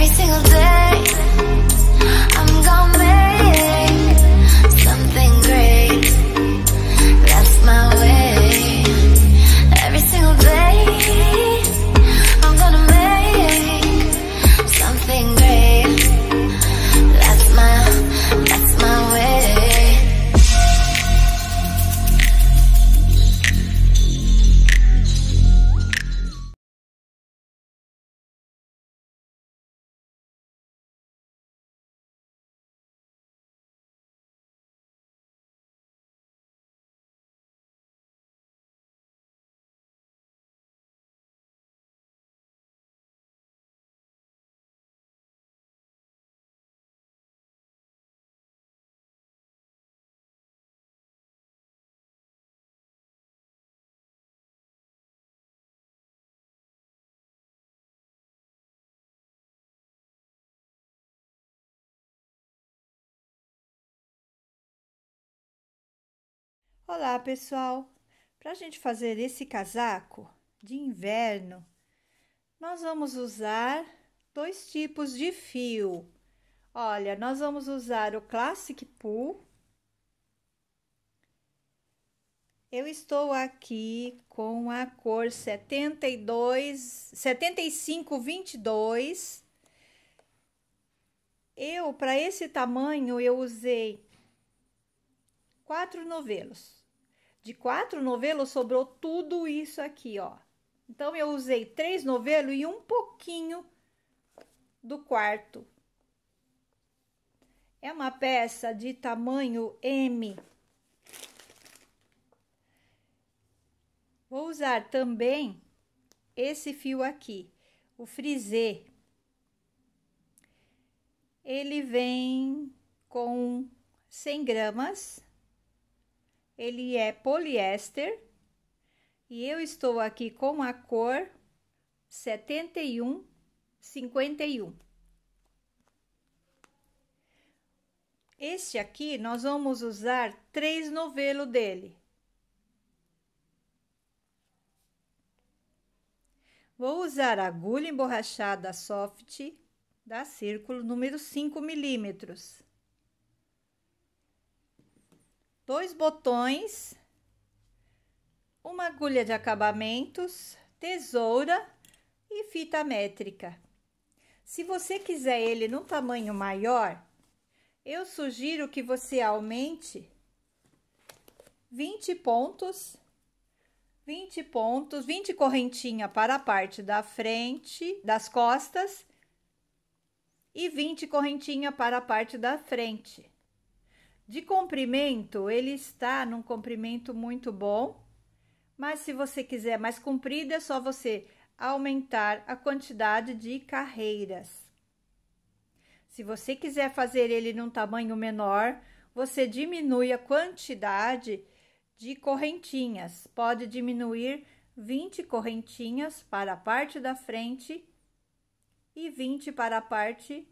every single day Olá, pessoal! Para a gente fazer esse casaco de inverno, nós vamos usar dois tipos de fio. Olha, nós vamos usar o Classic Pool. Eu estou aqui com a cor 72, 7522. Eu, para esse tamanho, eu usei quatro novelos. De quatro novelos sobrou tudo isso aqui, ó. Então, eu usei três novelos e um pouquinho do quarto. É uma peça de tamanho M. Vou usar também esse fio aqui, o frisê. Ele vem com 100 gramas ele é poliéster e eu estou aqui com a cor 7151. Este aqui nós vamos usar três novelos dele. Vou usar a agulha emborrachada soft da círculo número 5 milímetros dois botões, uma agulha de acabamentos, tesoura e fita métrica. Se você quiser ele num tamanho maior, eu sugiro que você aumente 20 pontos, 20 pontos, 20 correntinha para a parte da frente, das costas, e 20 correntinha para a parte da frente. De comprimento, ele está num comprimento muito bom, mas se você quiser mais comprido, é só você aumentar a quantidade de carreiras. Se você quiser fazer ele num tamanho menor, você diminui a quantidade de correntinhas. Pode diminuir 20 correntinhas para a parte da frente e 20 para a parte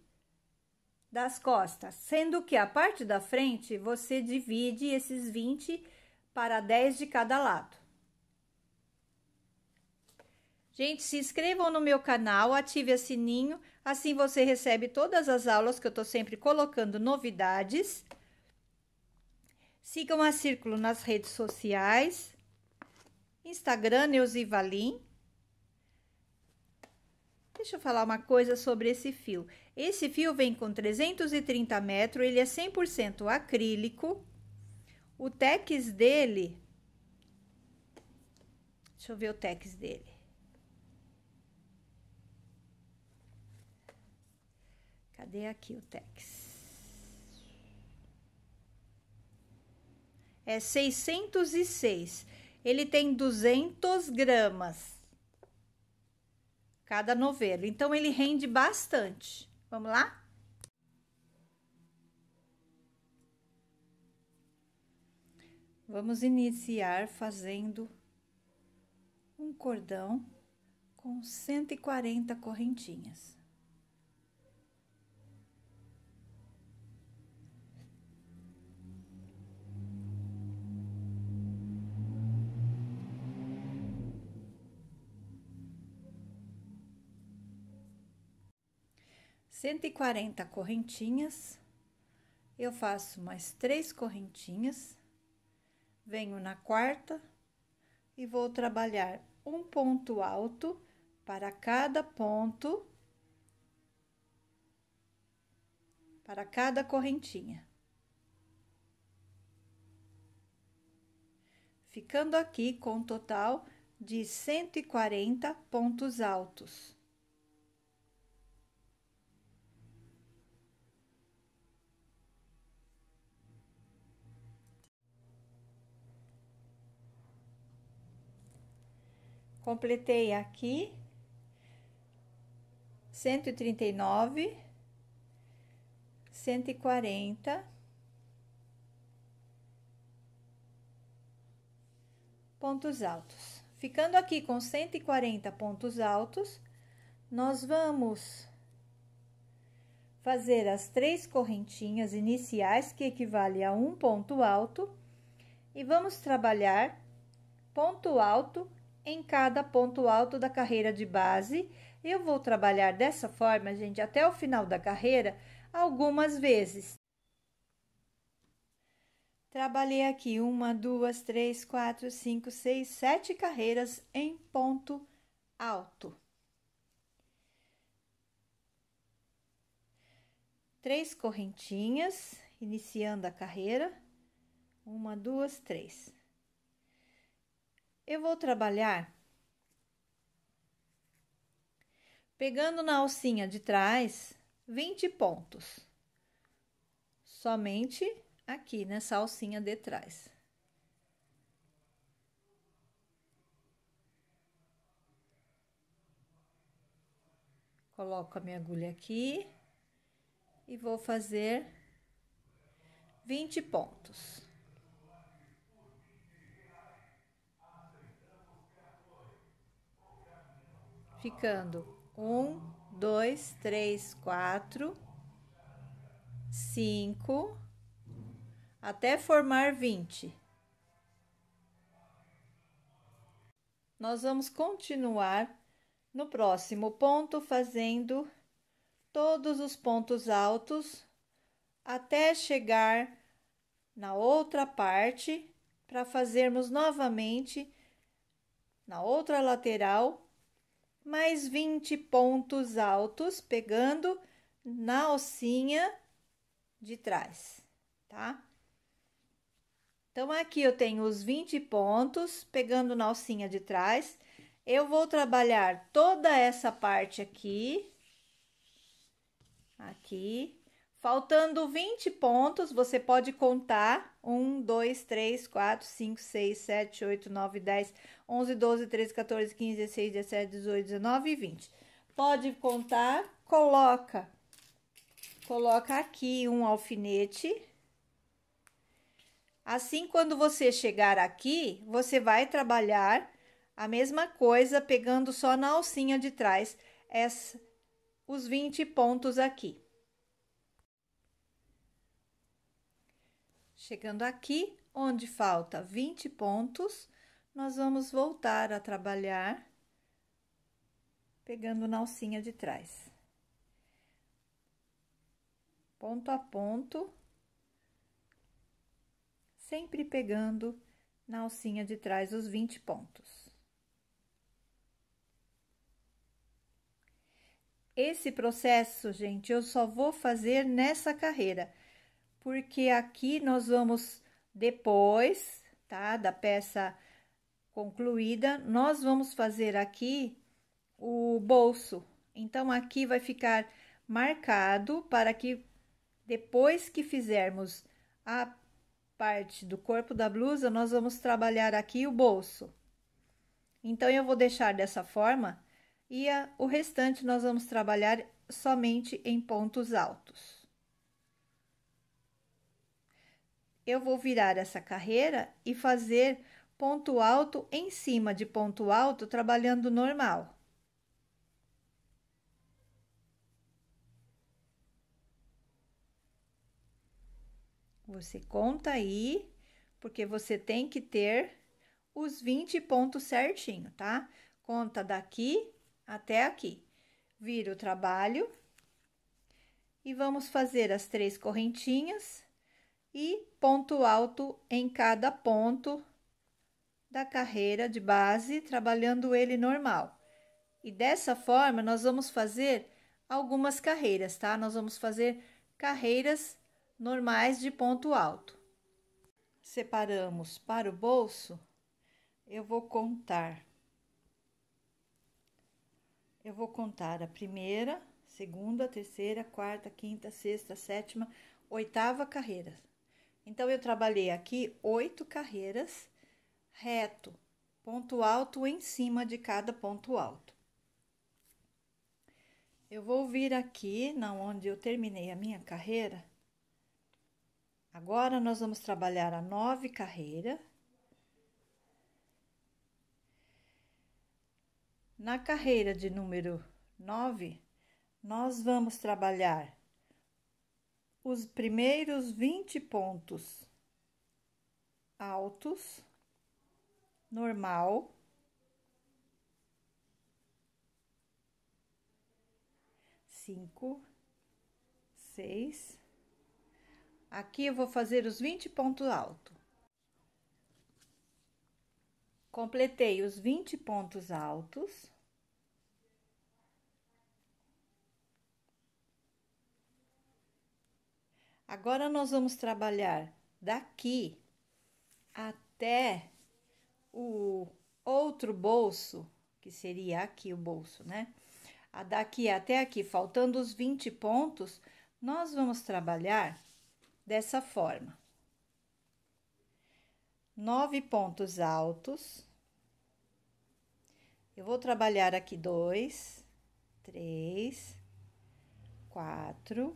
das costas, sendo que a parte da frente você divide esses 20 para 10 de cada lado. Gente, se inscrevam no meu canal, ative o sininho, assim você recebe todas as aulas que eu estou sempre colocando novidades. Sigam a Círculo nas redes sociais, Instagram Valim. Deixa eu falar uma coisa sobre esse fio. Esse fio vem com 330 metros, ele é 100% acrílico. O tex dele... Deixa eu ver o tex dele. Cadê aqui o tex? É 606. Ele tem 200 gramas cada novelo. Então, ele rende bastante. Vamos lá? Vamos iniciar fazendo um cordão com 140 correntinhas. 140 correntinhas, eu faço mais três correntinhas, venho na quarta e vou trabalhar um ponto alto para cada ponto, para cada correntinha. Ficando aqui com um total de 140 pontos altos. completei aqui 139, 140, pontos altos. Ficando aqui com 140 pontos altos, nós vamos fazer as três correntinhas iniciais, que equivale a um ponto alto, e vamos trabalhar ponto alto em cada ponto alto da carreira de base. Eu vou trabalhar dessa forma, gente, até o final da carreira, algumas vezes. Trabalhei aqui uma, duas, três, quatro, cinco, seis, sete carreiras em ponto alto. Três correntinhas, iniciando a carreira. Uma, duas, três. Eu vou trabalhar pegando na alcinha de trás 20 pontos. Somente aqui nessa alcinha de trás. Coloco a minha agulha aqui e vou fazer 20 pontos. ficando um, dois, três, quatro, cinco, até formar vinte. Nós vamos continuar no próximo ponto fazendo todos os pontos altos até chegar na outra parte para fazermos novamente na outra lateral mais 20 pontos altos, pegando na alcinha de trás, tá? Então, aqui eu tenho os 20 pontos, pegando na alcinha de trás. Eu vou trabalhar toda essa parte aqui, aqui, Faltando 20 pontos, você pode contar 1, 2, 3, 4, 5, 6, 7, 8, 9, 10, 11, 12, 13, 14, 15, 16, 17, 18, 19 e 20. Pode contar, coloca, coloca aqui um alfinete. Assim, quando você chegar aqui, você vai trabalhar a mesma coisa, pegando só na alcinha de trás essa, os 20 pontos aqui. Chegando aqui, onde falta 20 pontos, nós vamos voltar a trabalhar pegando na alcinha de trás. Ponto a ponto, sempre pegando na alcinha de trás os 20 pontos. Esse processo, gente, eu só vou fazer nessa carreira porque aqui nós vamos, depois, tá? Da peça concluída, nós vamos fazer aqui o bolso. Então, aqui vai ficar marcado para que depois que fizermos a parte do corpo da blusa, nós vamos trabalhar aqui o bolso. Então, eu vou deixar dessa forma e a, o restante nós vamos trabalhar somente em pontos altos. eu vou virar essa carreira e fazer ponto alto em cima de ponto alto, trabalhando normal. Você conta aí, porque você tem que ter os 20 pontos certinho, tá? Conta daqui até aqui. Vira o trabalho e vamos fazer as três correntinhas e ponto alto em cada ponto da carreira de base, trabalhando ele normal. E dessa forma, nós vamos fazer algumas carreiras, tá? Nós vamos fazer carreiras normais de ponto alto. Separamos para o bolso, eu vou contar. Eu vou contar a primeira, segunda, terceira, quarta, quinta, sexta, sétima, oitava carreira. Então, eu trabalhei aqui oito carreiras reto, ponto alto em cima de cada ponto alto. Eu vou vir aqui na onde eu terminei a minha carreira. Agora, nós vamos trabalhar a nove carreira. Na carreira de número 9, nós vamos trabalhar os primeiros 20 pontos altos, normal, cinco, seis. Aqui eu vou fazer os 20 pontos altos. Completei os 20 pontos altos. Agora nós vamos trabalhar daqui até o outro bolso, que seria aqui o bolso, né? Daqui até aqui, faltando os 20 pontos, nós vamos trabalhar dessa forma: nove pontos altos. Eu vou trabalhar aqui dois, três, quatro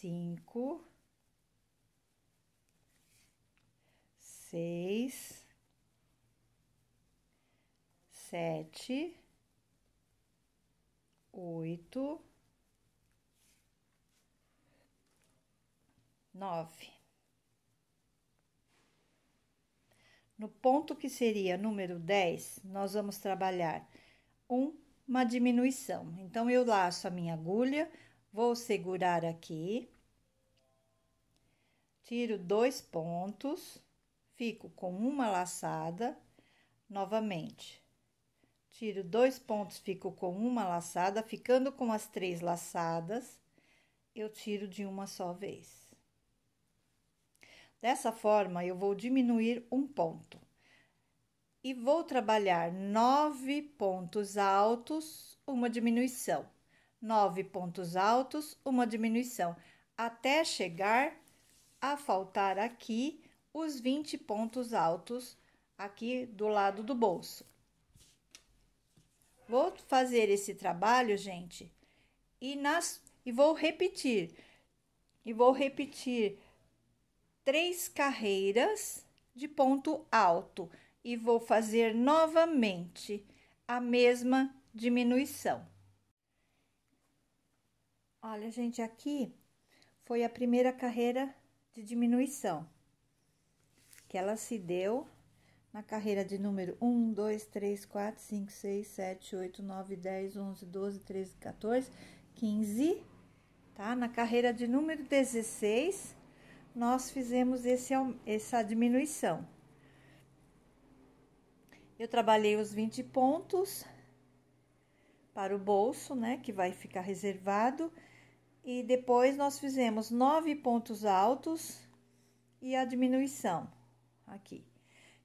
cinco, seis, sete, oito, nove. No ponto que seria número 10, nós vamos trabalhar uma diminuição. Então, eu laço a minha agulha, Vou segurar aqui. Tiro dois pontos, fico com uma laçada novamente. Tiro dois pontos, fico com uma laçada, ficando com as três laçadas, eu tiro de uma só vez. Dessa forma, eu vou diminuir um ponto e vou trabalhar nove pontos altos, uma diminuição nove pontos altos, uma diminuição, até chegar a faltar aqui os 20 pontos altos aqui do lado do bolso. Vou fazer esse trabalho, gente, e, nas, e vou repetir. E vou repetir três carreiras de ponto alto. E vou fazer novamente a mesma diminuição. Olha, gente, aqui foi a primeira carreira de diminuição que ela se deu na carreira de número 1, 2, 3, 4, 5, 6, 7, 8, 9, 10, 11, 12, 13, 14, 15, tá? Na carreira de número 16, nós fizemos esse, essa diminuição. Eu trabalhei os 20 pontos para o bolso, né, que vai ficar reservado e depois nós fizemos nove pontos altos e a diminuição aqui.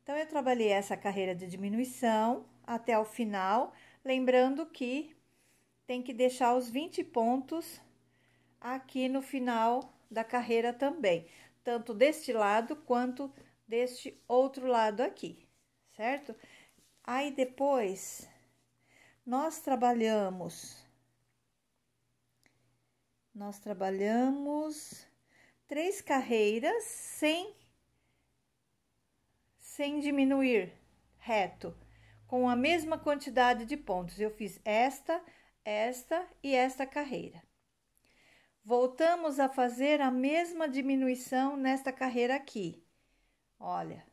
Então, eu trabalhei essa carreira de diminuição até o final, lembrando que tem que deixar os 20 pontos aqui no final da carreira também, tanto deste lado quanto deste outro lado aqui, certo? Aí depois nós trabalhamos nós trabalhamos três carreiras sem sem diminuir reto, com a mesma quantidade de pontos. Eu fiz esta, esta e esta carreira. Voltamos a fazer a mesma diminuição nesta carreira aqui. Olha,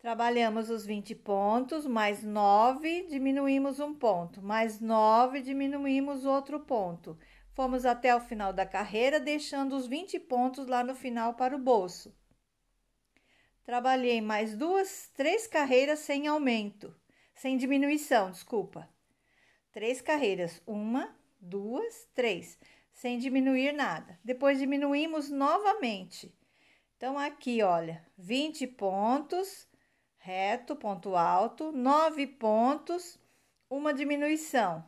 Trabalhamos os 20 pontos, mais 9, diminuímos um ponto, mais 9, diminuímos outro ponto. Fomos até o final da carreira, deixando os 20 pontos lá no final para o bolso. Trabalhei mais duas, três carreiras sem aumento, sem diminuição, desculpa. Três carreiras, uma, duas, três, sem diminuir nada. Depois diminuímos novamente. Então, aqui, olha, 20 pontos, reto, ponto alto, nove pontos, uma diminuição.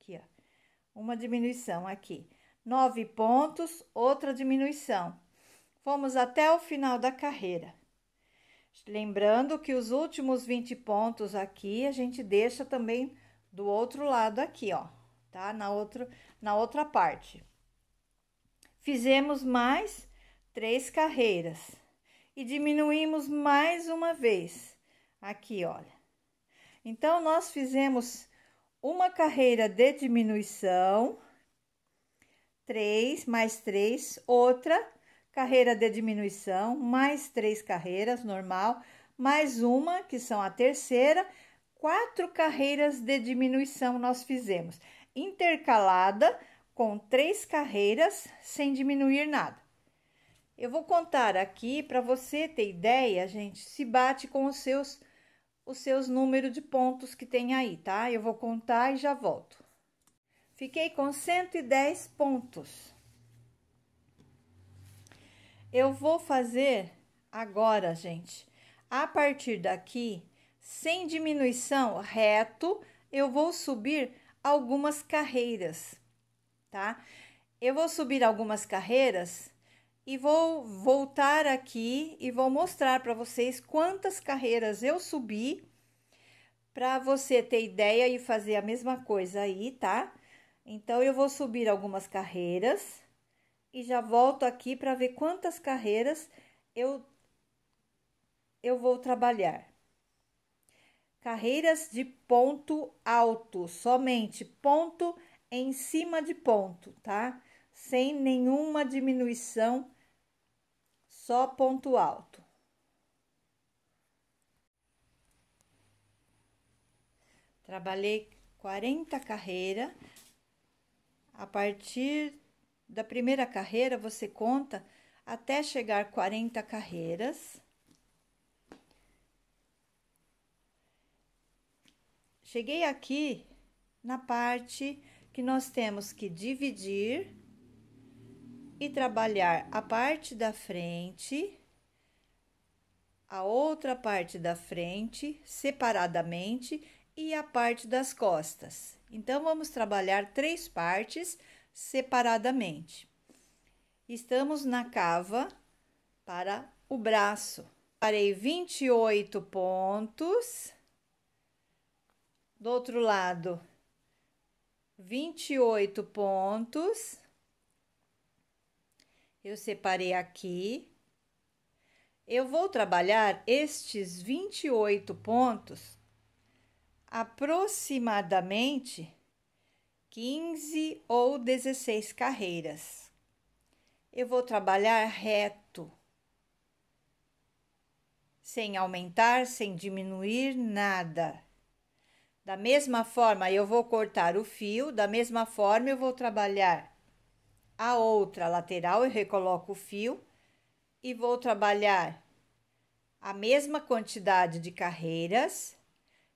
Aqui, ó. Uma diminuição aqui. Nove pontos, outra diminuição. Fomos até o final da carreira. Lembrando que os últimos 20 pontos aqui a gente deixa também do outro lado aqui, ó, tá? Na outro, na outra parte. Fizemos mais três carreiras e diminuímos mais uma vez. Aqui, olha. Então, nós fizemos uma carreira de diminuição, três mais três outra carreira de diminuição, mais três carreiras normal, mais uma, que são a terceira, quatro carreiras de diminuição nós fizemos, intercalada com três carreiras sem diminuir nada. Eu vou contar aqui para você ter ideia, gente, se bate com os seus os seus números de pontos que tem aí, tá? Eu vou contar e já volto. Fiquei com 110 pontos. Eu vou fazer agora, gente, a partir daqui, sem diminuição, reto, eu vou subir algumas carreiras, tá? Eu vou subir algumas carreiras e vou voltar aqui e vou mostrar para vocês quantas carreiras eu subi para você ter ideia e fazer a mesma coisa aí, tá? Então eu vou subir algumas carreiras e já volto aqui para ver quantas carreiras eu eu vou trabalhar. Carreiras de ponto alto, somente ponto em cima de ponto, tá? Sem nenhuma diminuição só ponto alto. Trabalhei 40 carreiras. A partir da primeira carreira, você conta até chegar 40 carreiras. Cheguei aqui na parte que nós temos que dividir e trabalhar a parte da frente, a outra parte da frente separadamente e a parte das costas. Então, vamos trabalhar três partes separadamente. Estamos na cava para o braço. Parei 28 pontos. Do outro lado, 28 pontos. Eu separei aqui. Eu vou trabalhar estes 28 pontos aproximadamente 15 ou 16 carreiras. Eu vou trabalhar reto, sem aumentar, sem diminuir nada. Da mesma forma, eu vou cortar o fio, da mesma forma, eu vou trabalhar a outra lateral eu recoloco o fio e vou trabalhar a mesma quantidade de carreiras,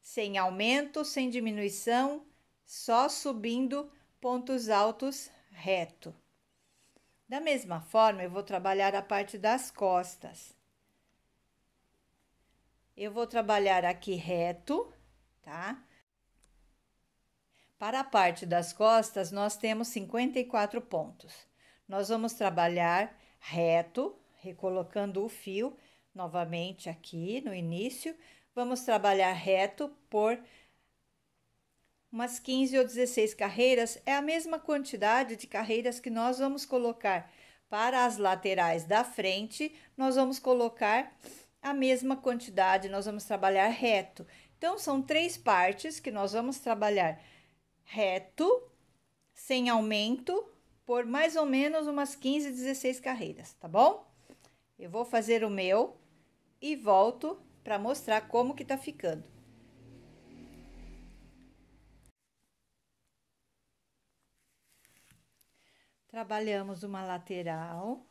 sem aumento, sem diminuição, só subindo pontos altos reto. Da mesma forma, eu vou trabalhar a parte das costas. Eu vou trabalhar aqui reto, tá? Para a parte das costas, nós temos 54 pontos. Nós vamos trabalhar reto, recolocando o fio novamente aqui no início. Vamos trabalhar reto por umas 15 ou 16 carreiras, é a mesma quantidade de carreiras que nós vamos colocar para as laterais da frente, nós vamos colocar a mesma quantidade, nós vamos trabalhar reto. Então, são três partes que nós vamos trabalhar reto, sem aumento, por mais ou menos umas 15, 16 carreiras, tá bom? Eu vou fazer o meu e volto para mostrar como que tá ficando. Trabalhamos uma lateral.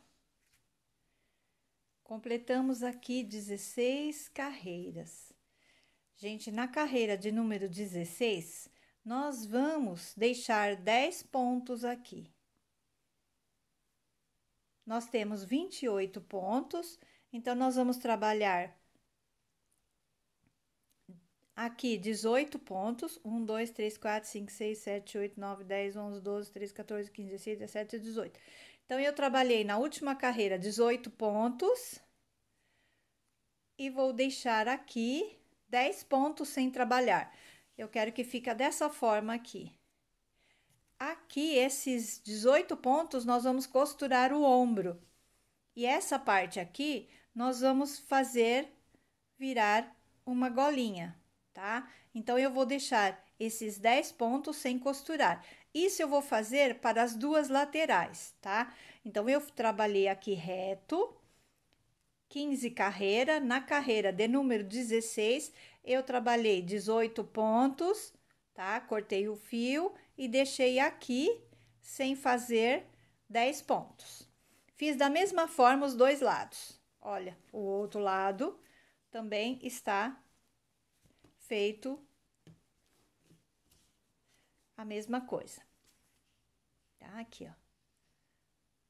Completamos aqui 16 carreiras. Gente, na carreira de número 16, nós vamos deixar 10 pontos aqui. Nós temos 28 pontos, então nós vamos trabalhar aqui 18 pontos: 1, 2, 3, 4, 5, 6, 7, 8, 9, 10, 11, 12, 13, 14, 15, 16, 17 e 18. Então, eu trabalhei na última carreira 18 pontos e vou deixar aqui 10 pontos sem trabalhar. Eu quero que fica dessa forma aqui. Aqui, esses 18 pontos, nós vamos costurar o ombro. E essa parte aqui, nós vamos fazer virar uma golinha, tá? Então, eu vou deixar esses 10 pontos sem costurar. Isso eu vou fazer para as duas laterais, tá? Então, eu trabalhei aqui reto, 15 carreira, na carreira de número 16, eu trabalhei 18 pontos, tá? Cortei o fio e deixei aqui sem fazer 10 pontos. Fiz da mesma forma os dois lados. Olha, o outro lado também está feito a mesma coisa. Tá aqui, ó.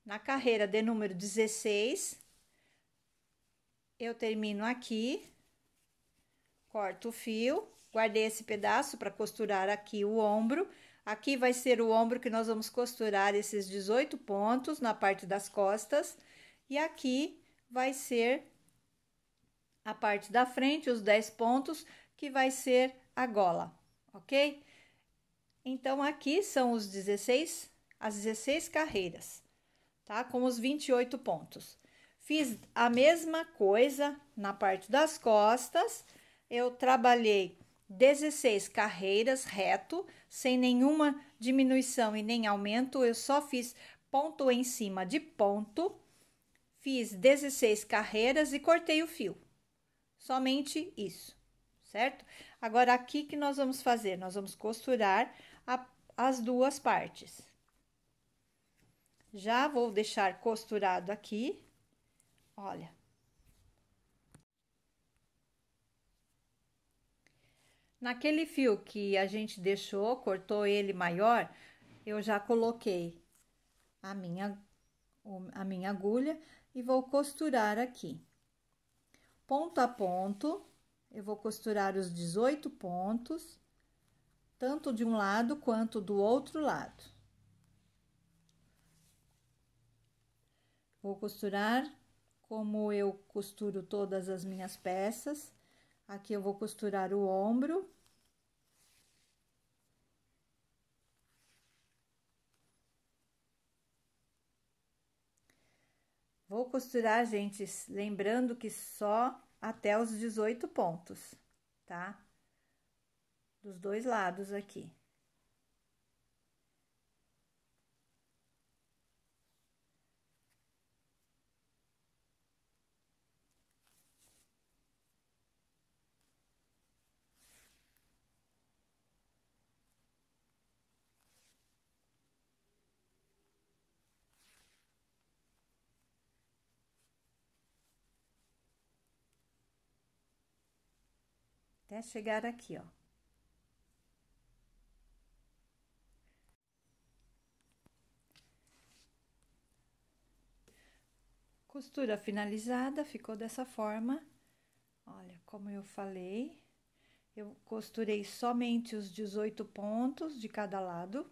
Na carreira de número 16, eu termino aqui Corto o fio, guardei esse pedaço para costurar aqui o ombro. Aqui vai ser o ombro que nós vamos costurar esses 18 pontos na parte das costas. E aqui vai ser a parte da frente, os 10 pontos, que vai ser a gola, ok? Então, aqui são os 16, as 16 carreiras, tá? Com os 28 pontos. Fiz a mesma coisa na parte das costas eu trabalhei 16 carreiras reto, sem nenhuma diminuição e nem aumento, eu só fiz ponto em cima de ponto, fiz 16 carreiras e cortei o fio. Somente isso, certo? Agora, aqui que nós vamos fazer? Nós vamos costurar a, as duas partes. Já vou deixar costurado aqui, olha. Naquele fio que a gente deixou, cortou ele maior, eu já coloquei a minha, a minha agulha e vou costurar aqui. Ponto a ponto, eu vou costurar os 18 pontos, tanto de um lado quanto do outro lado. Vou costurar como eu costuro todas as minhas peças Aqui eu vou costurar o ombro. Vou costurar, gente, lembrando que só até os 18 pontos, tá? Dos dois lados aqui. até chegar aqui, ó. Costura finalizada, ficou dessa forma. Olha, como eu falei, eu costurei somente os 18 pontos de cada lado.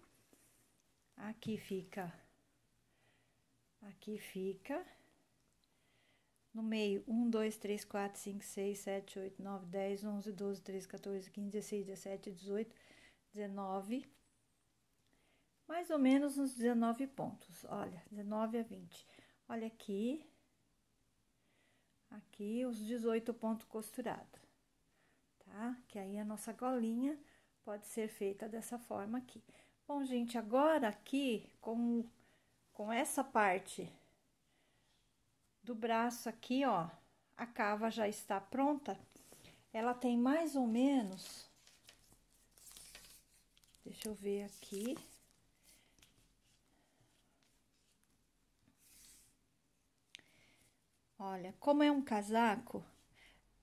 Aqui fica, aqui fica no meio, 1, 2, 3, 4, 5, 6, 7, 8, 9, 10, 11, 12, 13, 14, 15, 16, 17, 18, 19. Mais ou menos uns 19 pontos. Olha, 19 a 20. Olha aqui. Aqui os 18 pontos costurados, tá? Que aí a nossa golinha pode ser feita dessa forma aqui. Bom, gente, agora aqui com, com essa parte do braço aqui, ó, a cava já está pronta. Ela tem mais ou menos, deixa eu ver aqui. Olha, como é um casaco,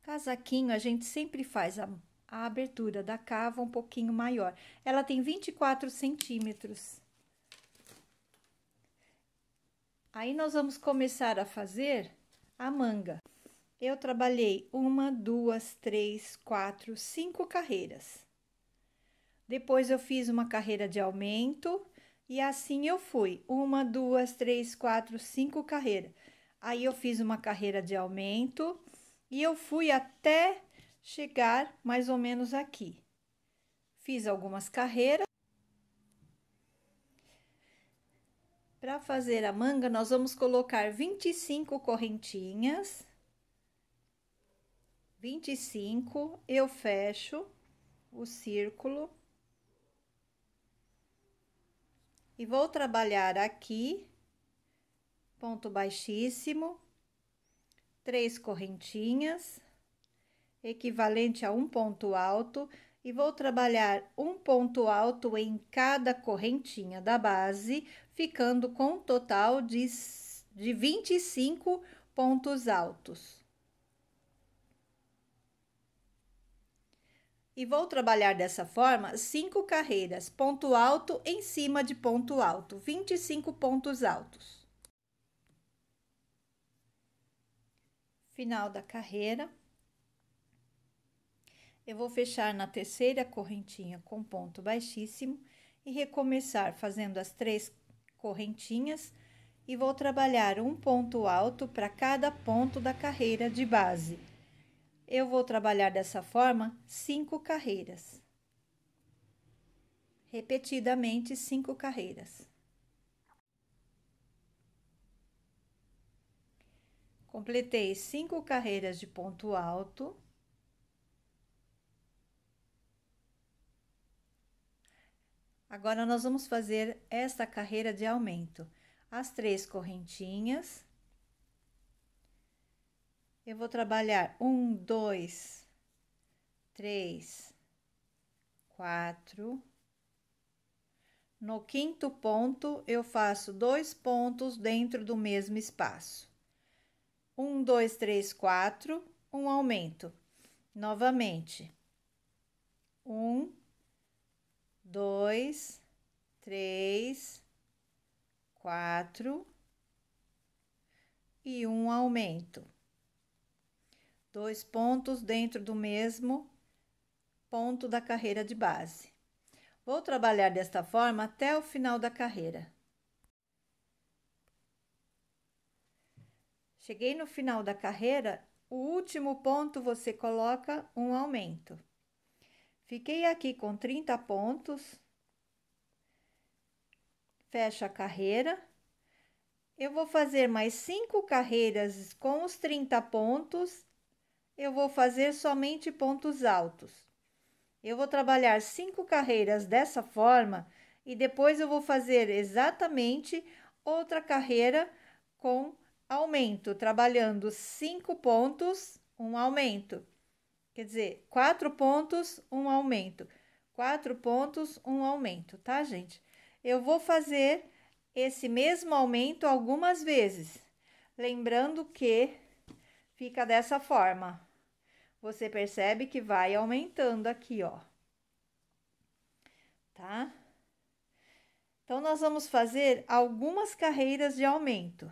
casaquinho a gente sempre faz a, a abertura da cava um pouquinho maior. Ela tem 24 centímetros. Aí nós vamos começar a fazer a manga. Eu trabalhei uma, duas, três, quatro, cinco carreiras. Depois eu fiz uma carreira de aumento e assim eu fui. Uma, duas, três, quatro, cinco carreiras. Aí eu fiz uma carreira de aumento e eu fui até chegar mais ou menos aqui. Fiz algumas carreiras Para fazer a manga, nós vamos colocar 25 correntinhas. 25, eu fecho o círculo. E vou trabalhar aqui, ponto baixíssimo, três correntinhas, equivalente a um ponto alto. E vou trabalhar um ponto alto em cada correntinha da base, ficando com um total de, de 25 pontos altos. E vou trabalhar dessa forma cinco carreiras, ponto alto em cima de ponto alto, 25 pontos altos. Final da carreira. Eu vou fechar na terceira correntinha com ponto baixíssimo e recomeçar fazendo as três correntinhas e vou trabalhar um ponto alto para cada ponto da carreira de base. Eu vou trabalhar dessa forma cinco carreiras. Repetidamente, cinco carreiras. Completei cinco carreiras de ponto alto. Agora nós vamos fazer esta carreira de aumento. As três correntinhas. Eu vou trabalhar um, dois, três, quatro. No quinto ponto, eu faço dois pontos dentro do mesmo espaço. Um, dois, três, quatro, um aumento. Novamente. Um, dois, três, quatro e um aumento. Dois pontos dentro do mesmo ponto da carreira de base. Vou trabalhar desta forma até o final da carreira. Cheguei no final da carreira, o último ponto você coloca um aumento. Fiquei aqui com 30 pontos. Fecha a carreira. Eu vou fazer mais cinco carreiras com os 30 pontos. Eu vou fazer somente pontos altos. Eu vou trabalhar cinco carreiras dessa forma e depois eu vou fazer exatamente outra carreira com aumento, trabalhando cinco pontos, um aumento. Quer dizer, quatro pontos, um aumento. Quatro pontos, um aumento, tá, gente? Eu vou fazer esse mesmo aumento algumas vezes. Lembrando que fica dessa forma. Você percebe que vai aumentando aqui, ó. Tá? Então, nós vamos fazer algumas carreiras de aumento.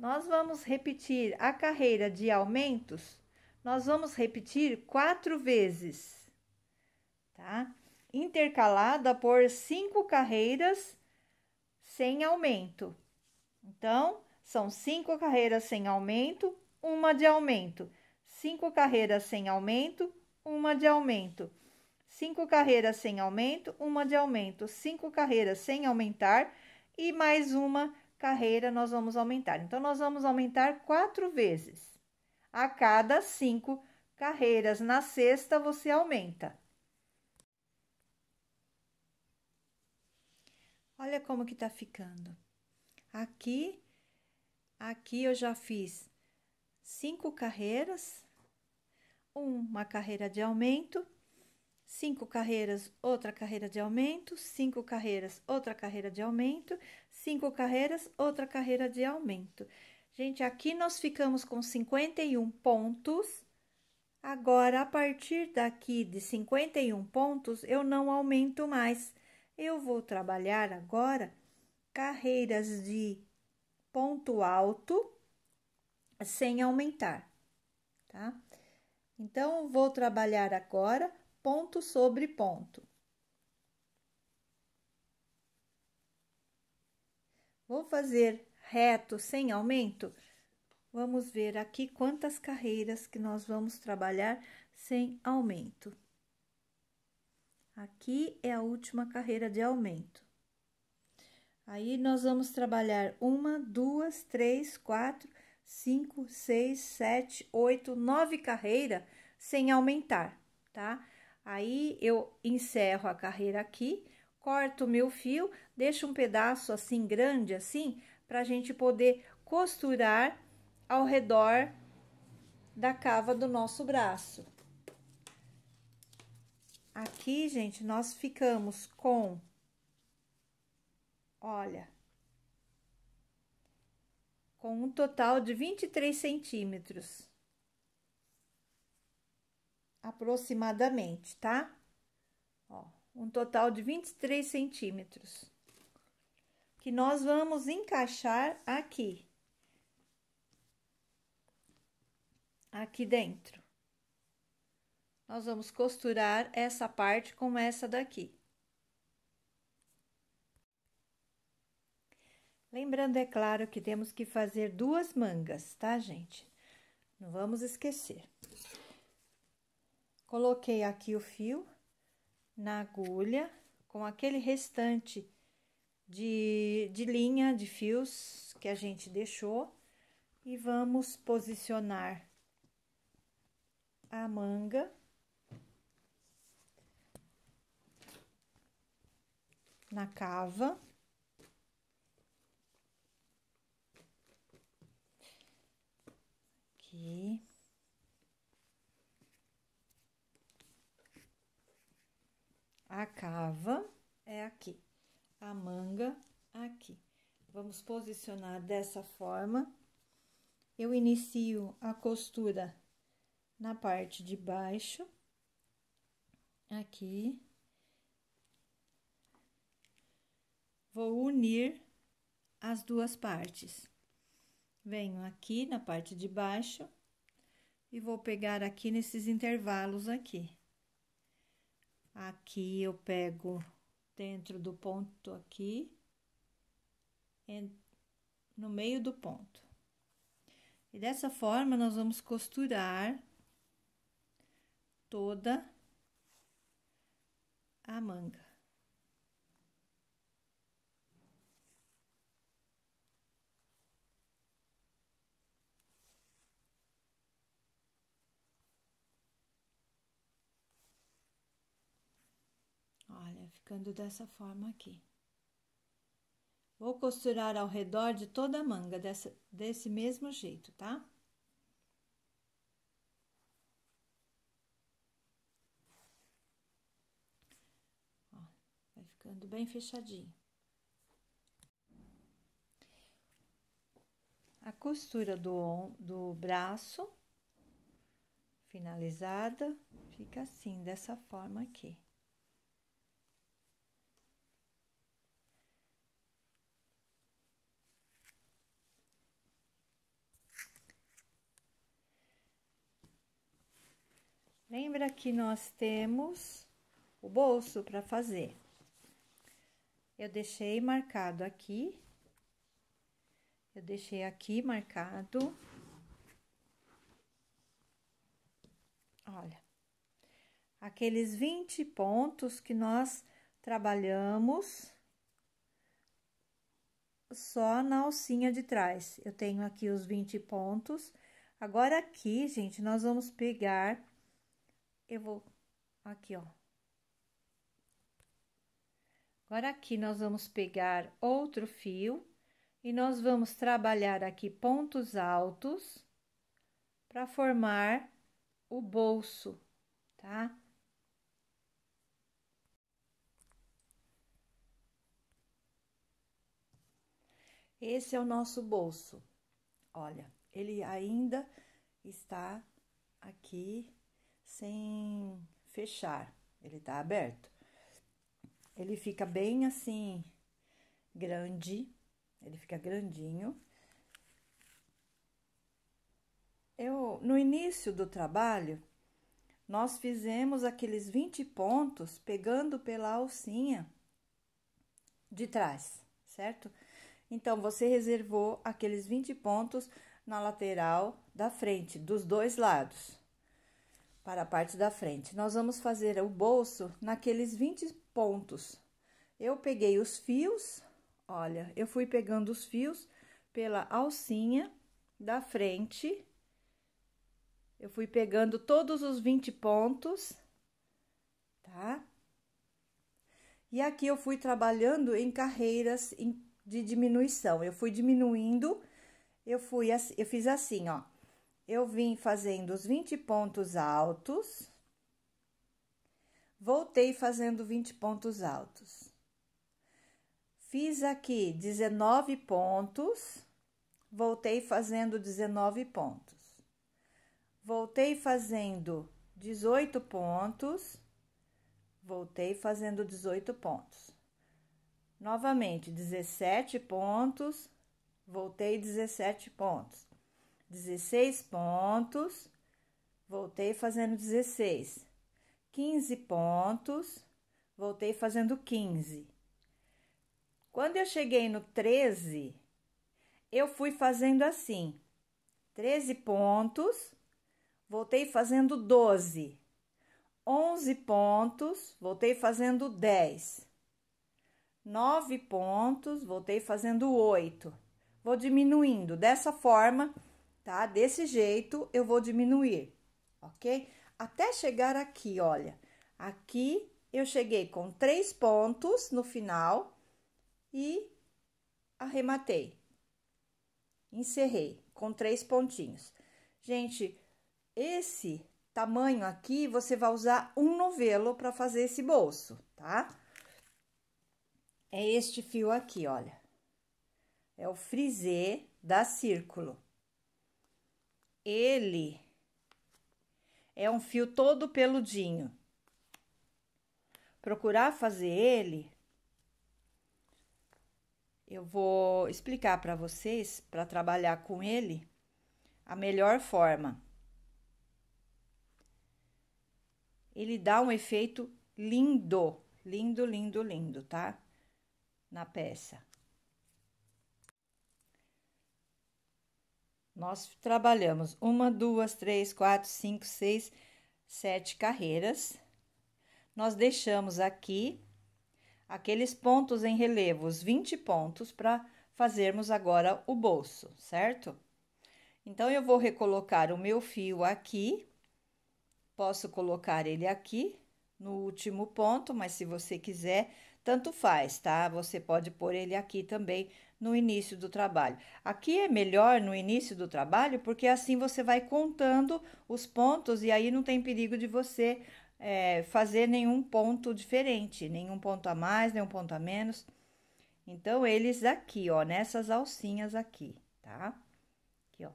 Nós vamos repetir a carreira de aumentos, nós vamos repetir quatro vezes, tá? Intercalada por cinco carreiras sem aumento. Então, são cinco carreiras sem aumento, uma de aumento. Cinco carreiras sem aumento, uma de aumento. Cinco carreiras sem aumento, uma de aumento. Cinco carreiras sem aumentar e mais uma carreira, nós vamos aumentar. Então, nós vamos aumentar quatro vezes. A cada cinco carreiras na sexta, você aumenta. Olha como que tá ficando. Aqui, aqui eu já fiz cinco carreiras, uma carreira de aumento, cinco carreiras, outra carreira de aumento, cinco carreiras, outra carreira de aumento, cinco carreiras, outra carreira de aumento. Gente, aqui nós ficamos com 51 pontos. Agora, a partir daqui de 51 pontos, eu não aumento mais. Eu vou trabalhar agora carreiras de ponto alto sem aumentar, tá? Então, vou trabalhar agora ponto sobre ponto. Vou fazer reto sem aumento. Vamos ver aqui quantas carreiras que nós vamos trabalhar sem aumento. Aqui é a última carreira de aumento. Aí, nós vamos trabalhar uma, duas, três, quatro, cinco, seis, sete, oito, nove carreiras sem aumentar, tá? Aí eu encerro a carreira aqui, corto o meu fio, deixo um pedaço assim grande assim para a gente poder costurar ao redor da cava do nosso braço. Aqui, gente, nós ficamos com, olha, com um total de 23 centímetros aproximadamente, tá? Ó, um total de 23 centímetros. Que nós vamos encaixar aqui. Aqui dentro. Nós vamos costurar essa parte com essa daqui. Lembrando, é claro, que temos que fazer duas mangas, tá, gente? Não vamos esquecer. Coloquei aqui o fio na agulha com aquele restante de, de linha de fios que a gente deixou e vamos posicionar a manga na cava. Aqui. A cava é aqui, a manga aqui. Vamos posicionar dessa forma. Eu inicio a costura na parte de baixo, aqui. Vou unir as duas partes. Venho aqui na parte de baixo e vou pegar aqui nesses intervalos aqui. Aqui eu pego dentro do ponto aqui, no meio do ponto. E dessa forma, nós vamos costurar toda a manga. ficando dessa forma aqui. Vou costurar ao redor de toda a manga dessa, desse mesmo jeito, tá? Ó, vai ficando bem fechadinho. A costura do, do braço finalizada, fica assim, dessa forma aqui. Lembra que nós temos o bolso para fazer. Eu deixei marcado aqui. Eu deixei aqui marcado. Olha. Aqueles 20 pontos que nós trabalhamos só na alcinha de trás. Eu tenho aqui os 20 pontos. Agora aqui, gente, nós vamos pegar eu vou aqui, ó. Agora aqui nós vamos pegar outro fio e nós vamos trabalhar aqui pontos altos para formar o bolso, tá? Esse é o nosso bolso. Olha, ele ainda está aqui sem fechar, ele tá aberto. Ele fica bem assim, grande, ele fica grandinho. Eu, no início do trabalho, nós fizemos aqueles 20 pontos pegando pela alcinha de trás, certo? Então, você reservou aqueles 20 pontos na lateral da frente, dos dois lados para a parte da frente. Nós vamos fazer o bolso naqueles 20 pontos. Eu peguei os fios, olha, eu fui pegando os fios pela alcinha da frente. Eu fui pegando todos os 20 pontos, tá? E aqui eu fui trabalhando em carreiras de diminuição. Eu fui diminuindo, eu fui eu fiz assim, ó eu vim fazendo os 20 pontos altos, voltei fazendo 20 pontos altos. Fiz aqui 19 pontos, voltei fazendo 19 pontos. Voltei fazendo 18 pontos, voltei fazendo 18 pontos. Novamente, 17 pontos, voltei 17 pontos. 16 pontos, voltei fazendo 16. 15 pontos, voltei fazendo 15. Quando eu cheguei no 13, eu fui fazendo assim: 13 pontos, voltei fazendo 12. 11 pontos, voltei fazendo 10. 9 pontos, voltei fazendo 8. Vou diminuindo dessa forma tá? Desse jeito eu vou diminuir, ok? Até chegar aqui, olha. Aqui eu cheguei com três pontos no final e arrematei. Encerrei com três pontinhos. Gente, esse tamanho aqui, você vai usar um novelo para fazer esse bolso, tá? É este fio aqui, olha. É o frisê da círculo. Ele é um fio todo peludinho. Procurar fazer ele, eu vou explicar para vocês para trabalhar com ele a melhor forma. Ele dá um efeito lindo, lindo, lindo, lindo, tá? Na peça. Nós trabalhamos uma, duas, três, quatro, cinco, seis, sete carreiras. Nós deixamos aqui aqueles pontos em relevo, os 20 pontos, para fazermos agora o bolso, certo? Então, eu vou recolocar o meu fio aqui, posso colocar ele aqui no último ponto, mas se você quiser, tanto faz, tá? Você pode pôr ele aqui também no início do trabalho. Aqui é melhor no início do trabalho, porque assim você vai contando os pontos e aí não tem perigo de você é, fazer nenhum ponto diferente, nenhum ponto a mais, nenhum ponto a menos. Então, eles aqui, ó, nessas alcinhas aqui, tá? Aqui, ó.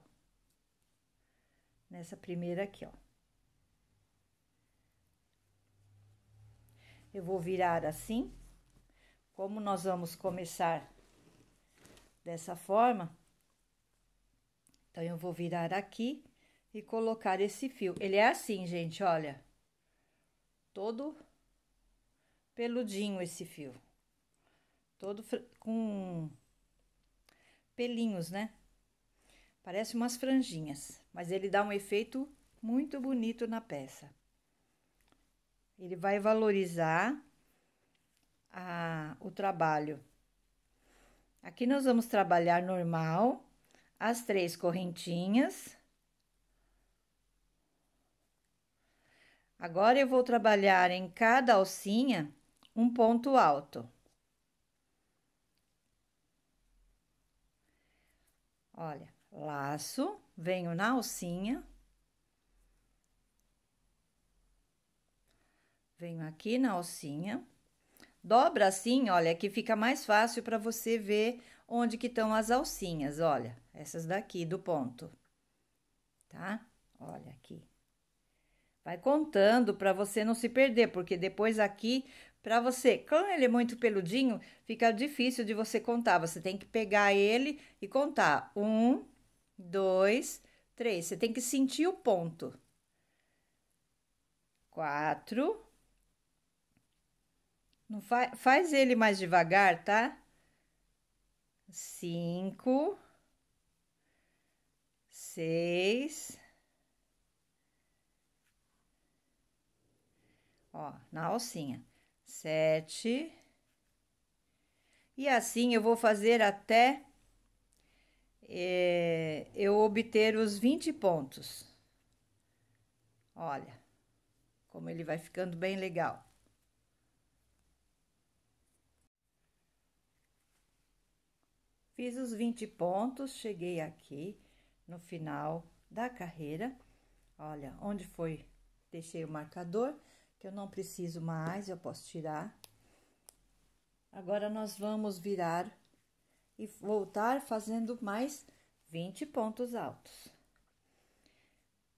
Nessa primeira aqui, ó. Eu vou virar assim. Como nós vamos começar dessa forma, então eu vou virar aqui e colocar esse fio. Ele é assim, gente, olha. Todo peludinho esse fio. Todo com pelinhos, né? Parece umas franjinhas, mas ele dá um efeito muito bonito na peça. Ele vai valorizar a, o trabalho. Aqui nós vamos trabalhar normal, as três correntinhas. Agora eu vou trabalhar em cada alcinha um ponto alto. Olha, laço, venho na alcinha. Venho aqui na alcinha. Dobra assim, olha, que fica mais fácil para você ver onde que estão as alcinhas, olha. Essas daqui do ponto, tá? Olha aqui. Vai contando para você não se perder, porque depois aqui, para você, como ele é muito peludinho, fica difícil de você contar. Você tem que pegar ele e contar. Um, dois, três. Você tem que sentir o ponto. Quatro, não fa faz ele mais devagar, tá? Cinco, seis. Ó, na alcinha. Sete. E assim eu vou fazer até é, eu obter os 20 pontos. Olha como ele vai ficando bem legal. Fiz os 20 pontos, cheguei aqui no final da carreira. Olha, onde foi? Deixei o marcador, que eu não preciso mais, eu posso tirar. Agora, nós vamos virar e voltar fazendo mais 20 pontos altos.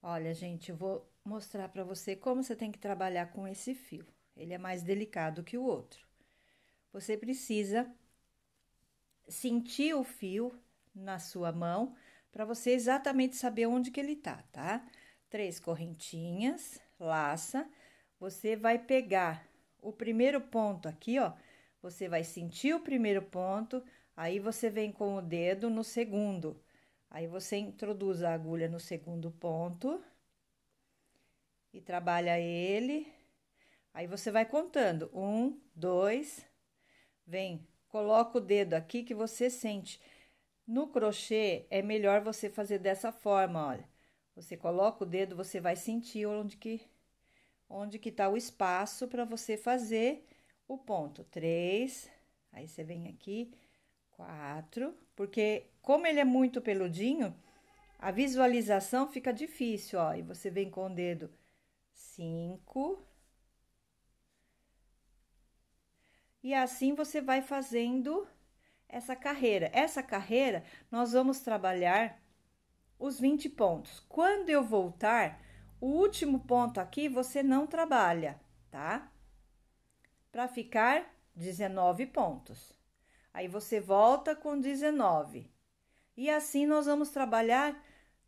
Olha, gente, eu vou mostrar para você como você tem que trabalhar com esse fio. Ele é mais delicado que o outro. Você precisa sentir o fio na sua mão para você exatamente saber onde que ele tá, tá? Três correntinhas, laça. Você vai pegar o primeiro ponto aqui, ó. Você vai sentir o primeiro ponto, aí você vem com o dedo no segundo. Aí você introduz a agulha no segundo ponto e trabalha ele. Aí você vai contando: um, dois, vem Coloca o dedo aqui que você sente. No crochê é melhor você fazer dessa forma, olha. Você coloca o dedo, você vai sentir onde que onde que tá o espaço para você fazer o ponto. Três, aí você vem aqui, quatro, porque como ele é muito peludinho, a visualização fica difícil, ó. E você vem com o dedo cinco, E assim você vai fazendo essa carreira. Essa carreira nós vamos trabalhar os 20 pontos. Quando eu voltar, o último ponto aqui você não trabalha, tá? Para ficar 19 pontos. Aí você volta com 19. E assim nós vamos trabalhar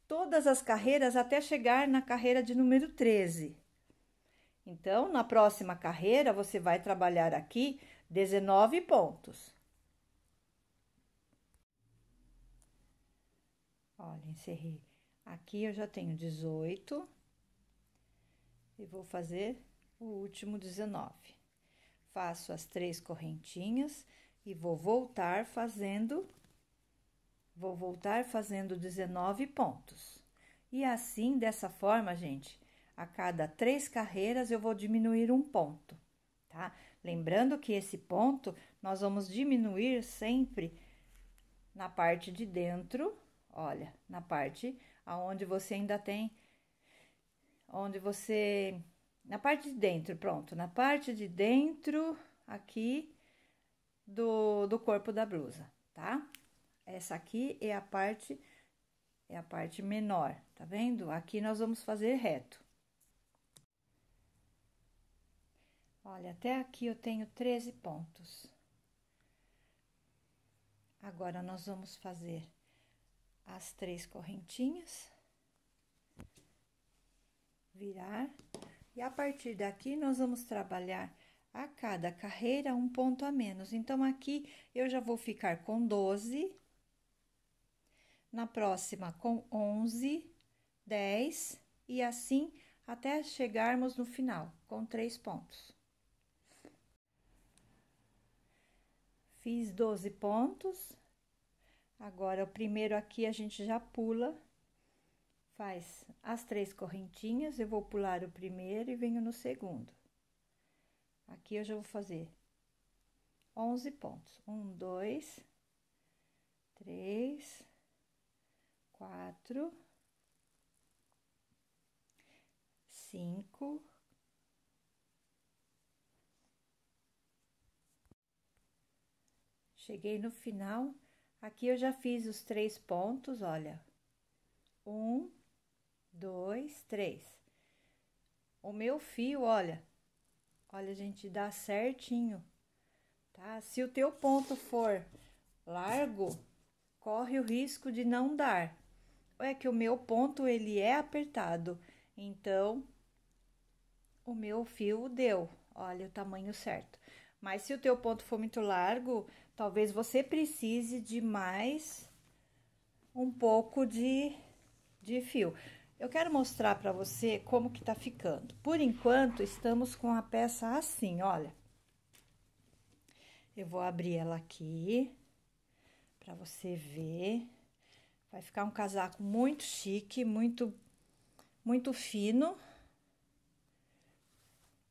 todas as carreiras até chegar na carreira de número 13. Então, na próxima carreira, você vai trabalhar aqui 19 pontos. Olha, encerrei. Aqui eu já tenho 18 e vou fazer o último 19. Faço as três correntinhas e vou voltar fazendo vou voltar fazendo 19 pontos. E assim, dessa forma, gente, a cada três carreiras eu vou diminuir um ponto tá? Lembrando que esse ponto nós vamos diminuir sempre na parte de dentro, olha, na parte aonde você ainda tem onde você na parte de dentro, pronto, na parte de dentro aqui do, do corpo da blusa, tá? Essa aqui é a parte é a parte menor, tá vendo? Aqui nós vamos fazer reto. Olha, até aqui eu tenho 13 pontos. Agora, nós vamos fazer as três correntinhas, virar, e a partir daqui nós vamos trabalhar a cada carreira um ponto a menos. Então, aqui eu já vou ficar com 12, na próxima com 11, 10 e assim até chegarmos no final com três pontos. Fiz 12 pontos. Agora, o primeiro aqui a gente já pula, faz as três correntinhas. Eu vou pular o primeiro e venho no segundo. Aqui eu já vou fazer 11 pontos. Um, dois, três, quatro, cinco, Cheguei no final, aqui eu já fiz os três pontos, olha. Um, dois, três. O meu fio, olha, olha, gente, dá certinho, tá? Se o teu ponto for largo, corre o risco de não dar. É que o meu ponto, ele é apertado, então o meu fio deu, olha o tamanho certo. Mas se o teu ponto for muito largo, Talvez você precise de mais um pouco de, de fio. Eu quero mostrar para você como que tá ficando. Por enquanto, estamos com a peça assim, olha. Eu vou abrir ela aqui para você ver. Vai ficar um casaco muito chique, muito muito fino.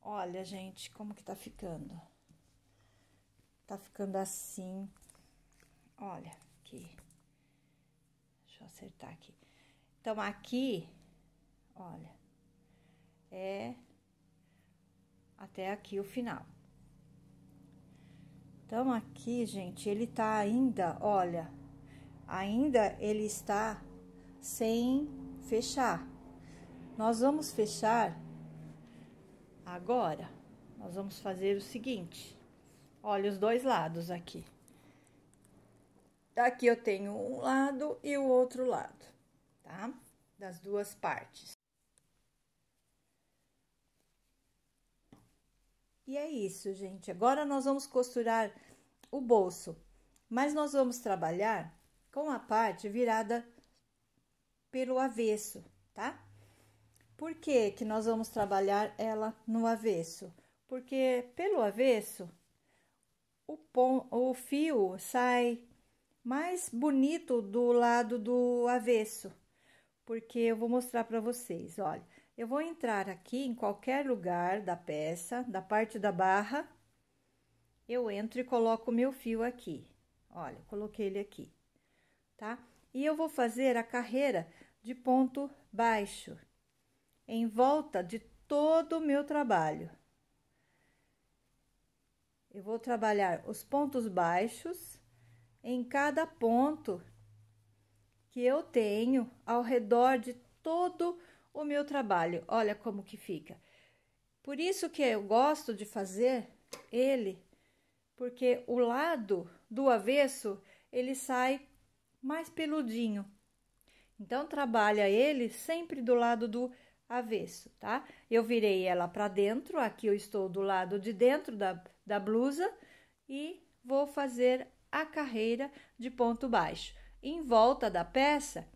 Olha, gente, como que tá ficando tá ficando assim. Olha aqui. Deixa eu acertar aqui. Então, aqui, olha, é até aqui o final. Então, aqui, gente, ele tá ainda, olha, ainda ele está sem fechar. Nós vamos fechar agora. Nós vamos fazer o seguinte. Olha os dois lados aqui. Aqui eu tenho um lado e o outro lado, tá? Das duas partes. E é isso, gente. Agora nós vamos costurar o bolso, mas nós vamos trabalhar com a parte virada pelo avesso, tá? Por que que nós vamos trabalhar ela no avesso? Porque pelo avesso o, pom, o fio sai mais bonito do lado do avesso, porque eu vou mostrar para vocês, olha. Eu vou entrar aqui em qualquer lugar da peça, da parte da barra, eu entro e coloco o meu fio aqui. Olha, coloquei ele aqui, tá? E eu vou fazer a carreira de ponto baixo, em volta de todo o meu trabalho. Eu vou trabalhar os pontos baixos em cada ponto que eu tenho ao redor de todo o meu trabalho. Olha como que fica. Por isso que eu gosto de fazer ele, porque o lado do avesso ele sai mais peludinho. Então trabalha ele sempre do lado do avesso, tá? Eu virei ela para dentro, aqui eu estou do lado de dentro da da blusa e vou fazer a carreira de ponto baixo em volta da peça.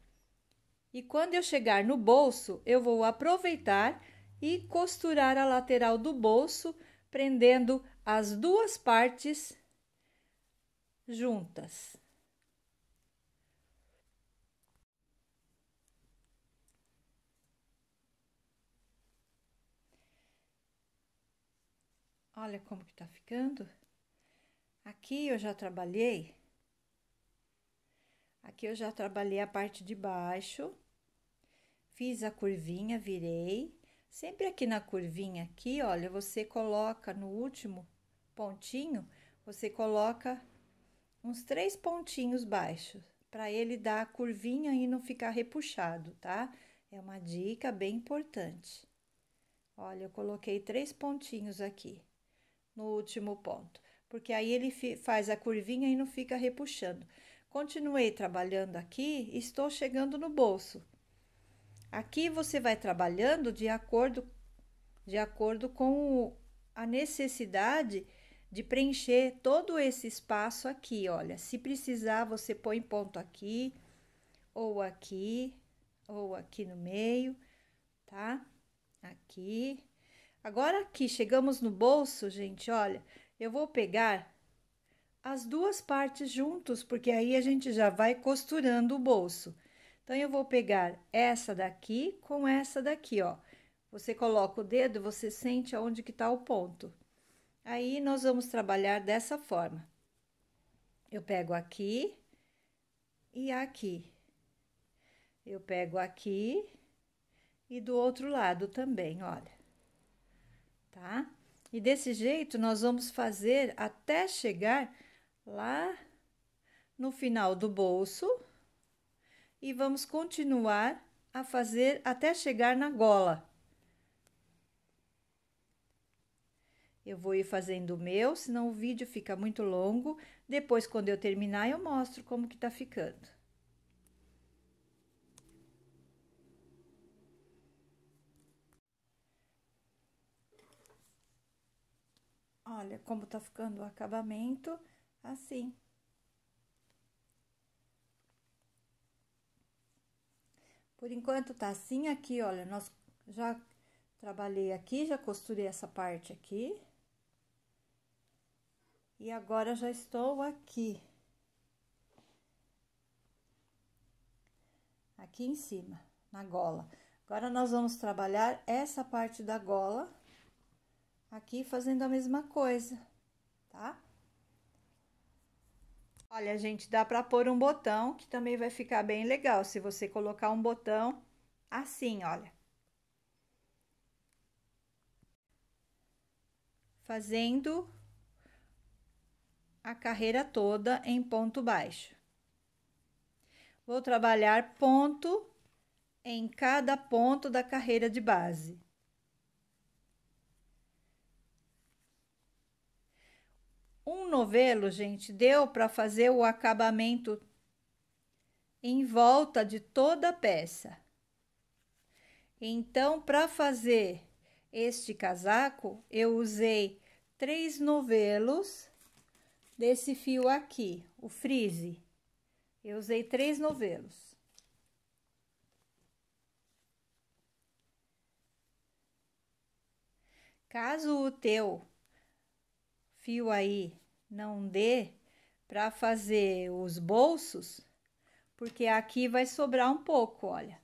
E quando eu chegar no bolso, eu vou aproveitar e costurar a lateral do bolso, prendendo as duas partes juntas. Olha como que tá ficando. Aqui eu já trabalhei. Aqui eu já trabalhei a parte de baixo. Fiz a curvinha, virei. Sempre aqui na curvinha aqui, olha, você coloca no último pontinho, você coloca uns três pontinhos baixos, para ele dar a curvinha e não ficar repuxado, tá? É uma dica bem importante. Olha, eu coloquei três pontinhos aqui no último ponto, porque aí ele faz a curvinha e não fica repuxando. Continuei trabalhando aqui, estou chegando no bolso. Aqui você vai trabalhando de acordo de acordo com a necessidade de preencher todo esse espaço aqui, olha. Se precisar, você põe ponto aqui, ou aqui, ou aqui no meio, tá? Aqui, Agora que chegamos no bolso, gente, olha, eu vou pegar as duas partes juntos, porque aí a gente já vai costurando o bolso. Então, eu vou pegar essa daqui com essa daqui, ó. Você coloca o dedo, você sente aonde que tá o ponto. Aí, nós vamos trabalhar dessa forma. Eu pego aqui e aqui. Eu pego aqui e do outro lado também, olha tá? E desse jeito nós vamos fazer até chegar lá no final do bolso e vamos continuar a fazer até chegar na gola. Eu vou ir fazendo o meu, senão o vídeo fica muito longo. Depois, quando eu terminar, eu mostro como que tá ficando. Olha como tá ficando o acabamento assim. Por enquanto tá assim aqui, olha, nós já trabalhei aqui, já costurei essa parte aqui. E agora já estou aqui. Aqui em cima, na gola. Agora, nós vamos trabalhar essa parte da gola aqui fazendo a mesma coisa, tá? Olha, gente, dá para pôr um botão que também vai ficar bem legal. Se você colocar um botão assim, olha. Fazendo a carreira toda em ponto baixo. Vou trabalhar ponto em cada ponto da carreira de base. Um novelo, gente, deu para fazer o acabamento em volta de toda a peça. Então, para fazer este casaco, eu usei três novelos desse fio aqui, o frise. Eu usei três novelos. Caso o teu fio aí não dê para fazer os bolsos, porque aqui vai sobrar um pouco, olha.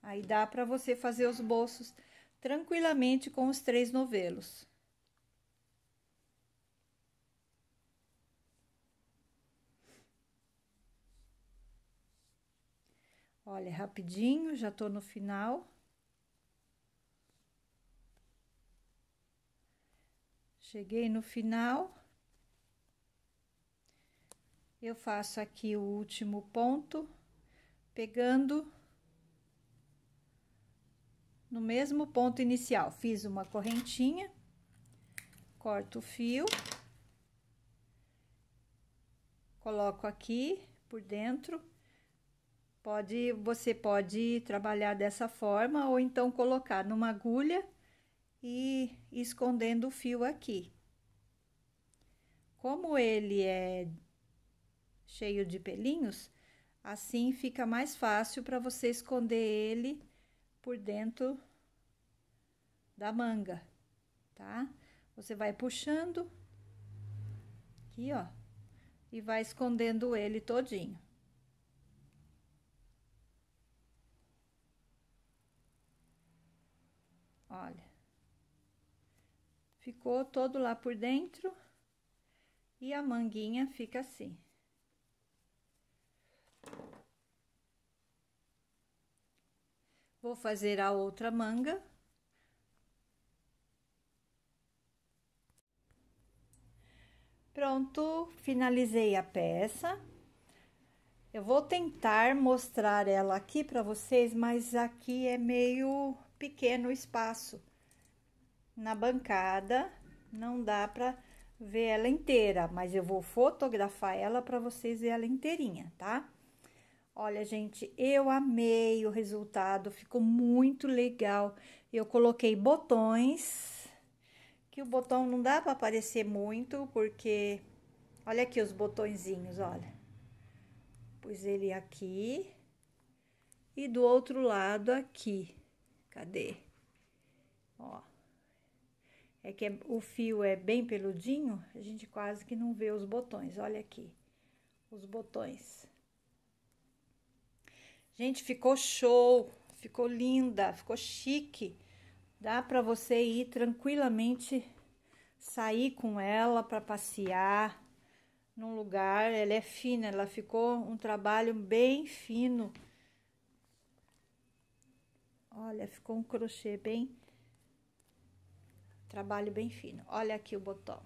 Aí dá para você fazer os bolsos tranquilamente com os três novelos. Olha, rapidinho, já tô no final. Cheguei no final. Eu faço aqui o último ponto, pegando no mesmo ponto inicial. Fiz uma correntinha, corto o fio, coloco aqui por dentro. Pode, você pode trabalhar dessa forma ou então colocar numa agulha e escondendo o fio aqui. Como ele é cheio de pelinhos, assim fica mais fácil para você esconder ele por dentro da manga, tá? Você vai puxando aqui, ó, e vai escondendo ele todinho. Olha ficou todo lá por dentro e a manguinha fica assim. Vou fazer a outra manga. Pronto, finalizei a peça. Eu vou tentar mostrar ela aqui para vocês, mas aqui é meio pequeno o espaço na bancada, não dá para ver ela inteira, mas eu vou fotografar ela para vocês ver ela inteirinha, tá? Olha, gente, eu amei o resultado, ficou muito legal. Eu coloquei botões, que o botão não dá para aparecer muito, porque... Olha aqui os botõezinhos, olha. Pus ele aqui e do outro lado aqui. Cadê? Ó é que é, o fio é bem peludinho, a gente quase que não vê os botões. Olha aqui, os botões. Gente, ficou show, ficou linda, ficou chique. Dá para você ir tranquilamente sair com ela para passear num lugar. Ela é fina, ela ficou um trabalho bem fino. Olha, ficou um crochê bem Trabalho bem fino. Olha aqui o botão.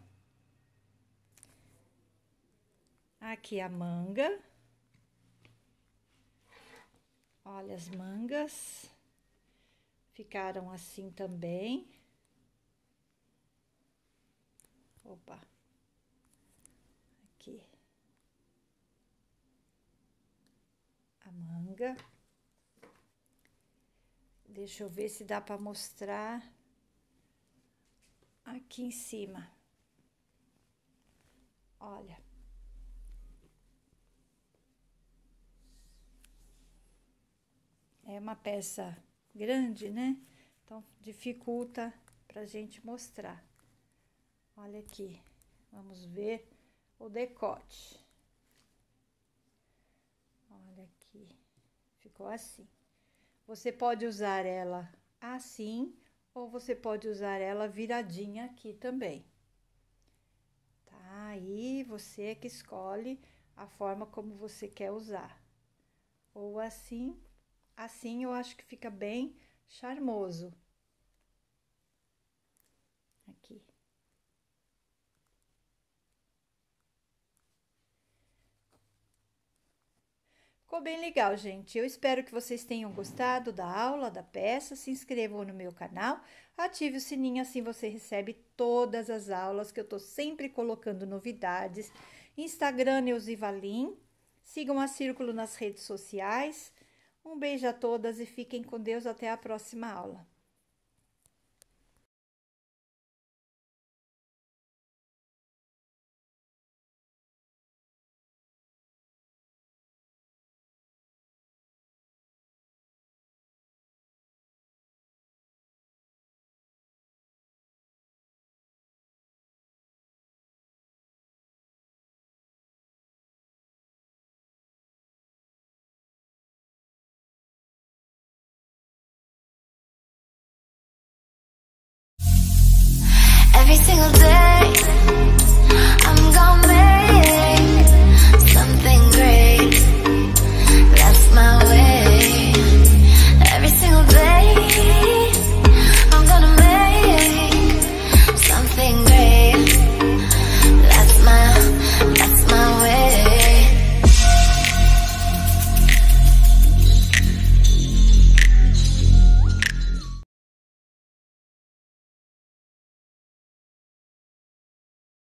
Aqui a manga. Olha as mangas. Ficaram assim também. Opa. Aqui. A manga. Deixa eu ver se dá para mostrar aqui em cima. Olha. É uma peça grande, né? Então, dificulta pra gente mostrar. Olha aqui. Vamos ver o decote. Olha aqui. Ficou assim. Você pode usar ela assim ou você pode usar ela viradinha aqui também. Tá? Aí você é que escolhe a forma como você quer usar. Ou assim, assim eu acho que fica bem charmoso. Ficou bem legal, gente. Eu espero que vocês tenham gostado da aula, da peça. Se inscrevam no meu canal, ative o sininho, assim você recebe todas as aulas que eu estou sempre colocando novidades. Instagram Neuzi Valim. Sigam a Círculo nas redes sociais. Um beijo a todas e fiquem com Deus até a próxima aula.